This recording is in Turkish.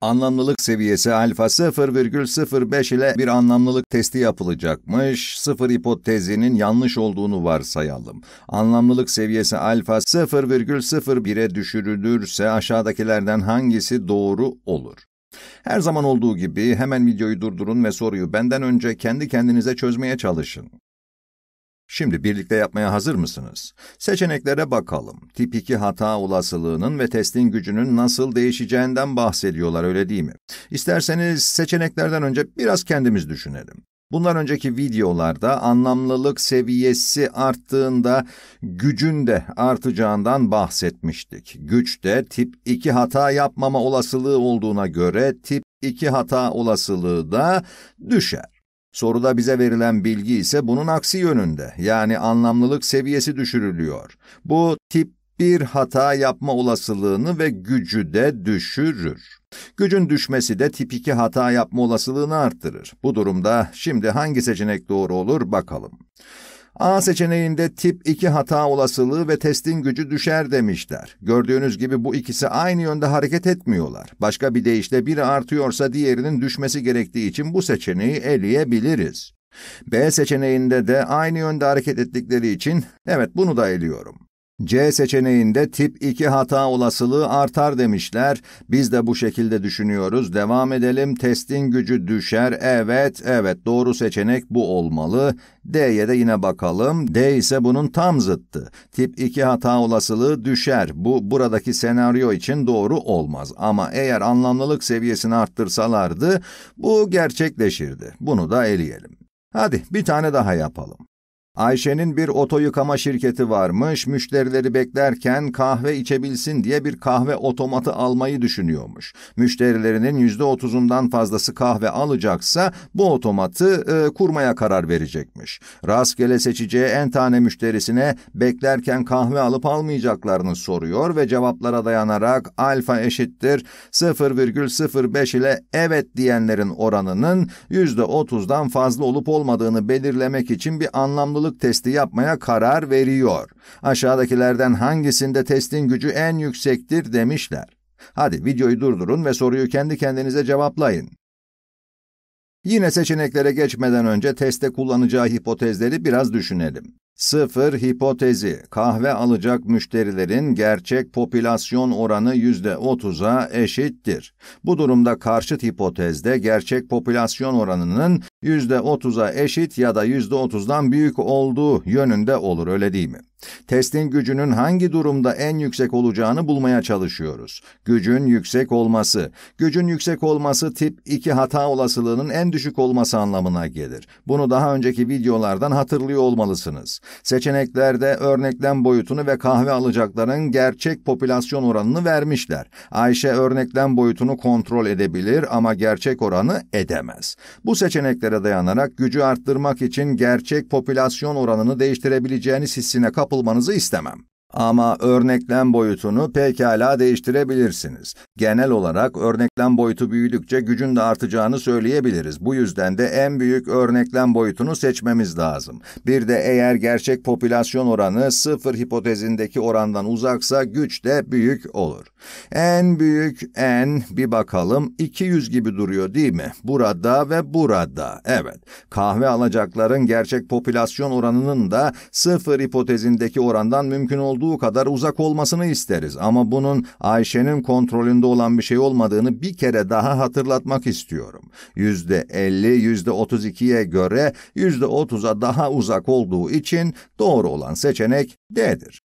Anlamlılık seviyesi alfa 0,05 ile bir anlamlılık testi yapılacakmış. Sıfır hipotezinin yanlış olduğunu varsayalım. Anlamlılık seviyesi alfa 0,01'e düşürülürse aşağıdakilerden hangisi doğru olur? Her zaman olduğu gibi hemen videoyu durdurun ve soruyu benden önce kendi kendinize çözmeye çalışın. Şimdi birlikte yapmaya hazır mısınız? Seçeneklere bakalım. Tip 2 hata olasılığının ve testin gücünün nasıl değişeceğinden bahsediyorlar öyle değil mi? İsterseniz seçeneklerden önce biraz kendimiz düşünelim. Bundan önceki videolarda anlamlılık seviyesi arttığında gücün de artacağından bahsetmiştik. Güç de tip 2 hata yapmama olasılığı olduğuna göre tip 2 hata olasılığı da düşer. Soruda bize verilen bilgi ise bunun aksi yönünde, yani anlamlılık seviyesi düşürülüyor. Bu tip bir hata yapma olasılığını ve gücü de düşürür. Gücün düşmesi de tip 2 hata yapma olasılığını arttırır. Bu durumda şimdi hangi seçenek doğru olur bakalım. A seçeneğinde tip 2 hata olasılığı ve testin gücü düşer demişler. Gördüğünüz gibi bu ikisi aynı yönde hareket etmiyorlar. Başka bir deyişle biri artıyorsa diğerinin düşmesi gerektiği için bu seçeneği eleyebiliriz. B seçeneğinde de aynı yönde hareket ettikleri için evet bunu da eliyorum. C seçeneğinde tip 2 hata olasılığı artar demişler. Biz de bu şekilde düşünüyoruz. Devam edelim. Testin gücü düşer. Evet, evet. Doğru seçenek bu olmalı. D'ye de yine bakalım. D ise bunun tam zıttı. Tip 2 hata olasılığı düşer. Bu buradaki senaryo için doğru olmaz. Ama eğer anlamlılık seviyesini arttırsalardı bu gerçekleşirdi. Bunu da eleyelim. Hadi bir tane daha yapalım. Ayşe'nin bir oto yıkama şirketi varmış, müşterileri beklerken kahve içebilsin diye bir kahve otomatı almayı düşünüyormuş. Müşterilerinin yüzde otuzundan fazlası kahve alacaksa bu otomatı e, kurmaya karar verecekmiş. Rastgele seçeceği en tane müşterisine beklerken kahve alıp almayacaklarını soruyor ve cevaplara dayanarak alfa eşittir 0,05 ile evet diyenlerin oranının yüzde otuzdan fazla olup olmadığını belirlemek için bir anlamlılık bağımlılık testi yapmaya karar veriyor. Aşağıdakilerden hangisinde testin gücü en yüksektir demişler. Hadi videoyu durdurun ve soruyu kendi kendinize cevaplayın. Yine seçeneklere geçmeden önce teste kullanacağı hipotezleri biraz düşünelim. Sıfır hipotezi, kahve alacak müşterilerin gerçek popülasyon oranı %30'a eşittir. Bu durumda karşıt hipotezde gerçek popülasyon oranının %30'a eşit ya da %30'dan büyük olduğu yönünde olur öyle değil mi? Testin gücünün hangi durumda en yüksek olacağını bulmaya çalışıyoruz. Gücün yüksek olması. Gücün yüksek olması tip 2 hata olasılığının en düşük olması anlamına gelir. Bunu daha önceki videolardan hatırlıyor olmalısınız. Seçeneklerde örneklem boyutunu ve kahve alacakların gerçek popülasyon oranını vermişler. Ayşe örneklem boyutunu kontrol edebilir ama gerçek oranı edemez. Bu seçeneklere verilere dayanarak gücü arttırmak için gerçek popülasyon oranını değiştirebileceğiniz hissine kapılmanızı istemem. Ama örneklem boyutunu pekala değiştirebilirsiniz. Genel olarak örneklem boyutu büyüdükçe gücün de artacağını söyleyebiliriz. Bu yüzden de en büyük örneklem boyutunu seçmemiz lazım. Bir de eğer gerçek popülasyon oranı sıfır hipotezindeki orandan uzaksa güç de büyük olur. En büyük n bir bakalım 200 gibi duruyor değil mi? Burada ve burada. Evet. Kahve alacakların gerçek popülasyon oranının da sıfır hipotezindeki orandan mümkün olduğu olduğu kadar uzak olmasını isteriz ama bunun Ayşe'nin kontrolünde olan bir şey olmadığını bir kere daha hatırlatmak istiyorum. Yüzde elli, yüzde otuz ikiye göre yüzde otuza daha uzak olduğu için doğru olan seçenek D'dir.